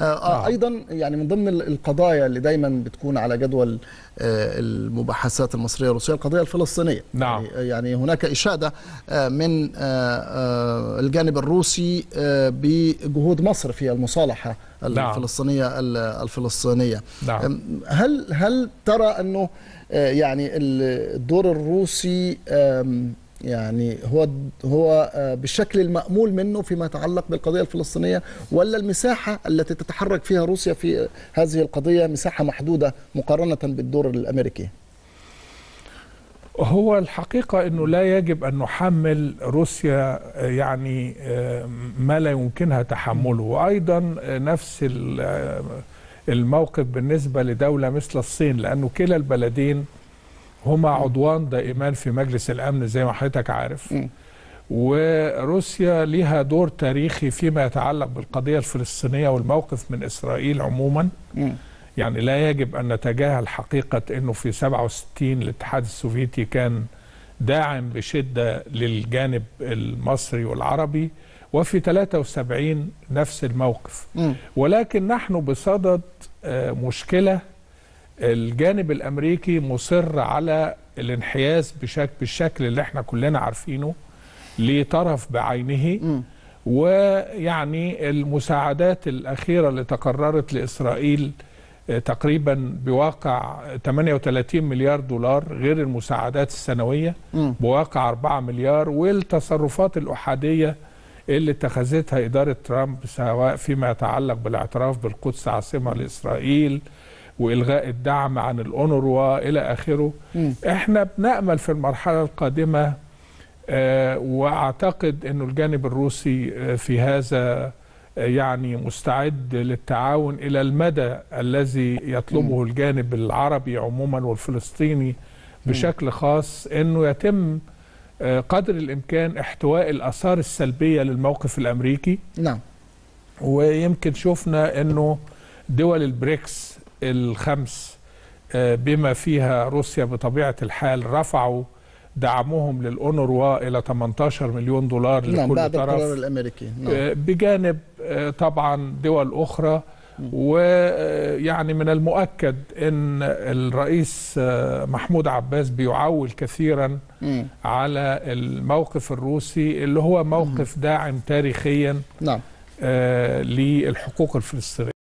آه. نعم. ايضا يعني من ضمن القضايا اللي دايما بتكون على جدول آه، المباحثات المصريه الروسيه القضيه الفلسطينيه نعم. يعني, آه، يعني هناك اشاده آه، من الجانب الروسي بجهود مصر في المصالحه نعم. الفلسطينيه الفلسطينيه نعم. هل هل ترى انه يعني الدور الروسي يعني هو هو آه، بالشكل المأمول منه فيما يتعلق بالقضية الفلسطينية ولا المساحة التي تتحرك فيها روسيا في هذه القضية مساحة محدودة مقارنة بالدور الأمريكي هو الحقيقة أنه لا يجب أن نحمل روسيا آه، يعني آه، ما لا يمكنها تحمله وأيضا نفس الموقف بالنسبة لدولة مثل الصين لأنه كلا البلدين هما عضوان دائمان في مجلس الامن زي ما حضرتك عارف م. وروسيا ليها دور تاريخي فيما يتعلق بالقضيه الفلسطينيه والموقف من اسرائيل عموما م. يعني لا يجب ان نتجاهل حقيقه انه في 67 الاتحاد السوفيتي كان داعم بشده للجانب المصري والعربي وفي 73 نفس الموقف م. ولكن نحن بصدد آه، مشكله الجانب الامريكي مصر على الانحياز بشكل بالشكل اللي احنا كلنا عارفينه لطرف بعينه م. ويعني المساعدات الاخيره اللي تقررت لاسرائيل آه، تقريبا بواقع 38 مليار دولار غير المساعدات السنويه بواقع 4 مليار والتصرفات الاحاديه اللي اتخذتها اداره ترامب سواء فيما يتعلق بالاعتراف بالقدس عاصمه لاسرائيل والغاء الدعم عن الاونروا الى اخره م. احنا بنامل في المرحله القادمه آه واعتقد انه الجانب الروسي آه، في هذا آه، يعني مستعد للتعاون الى المدى الذي يطلبه م. الجانب العربي عموما والفلسطيني بشكل خاص انه يتم آه، قدر الامكان احتواء الاثار السلبيه للموقف الامريكي نعم ويمكن شفنا انه دول البريكس الخمس آه، بما فيها روسيا بطبيعة الحال رفعوا دعمهم للأونروا إلى 18 مليون دولار نعم، لكل بعد طرف القرار الأمريكي نعم. آه، بجانب آه، طبعا دول أخرى ويعني من المؤكد ان الرئيس محمود عباس بيعول كثيرا م. على الموقف الروسي اللي هو موقف داعم تاريخيا نعم للحقوق الفلسطينيه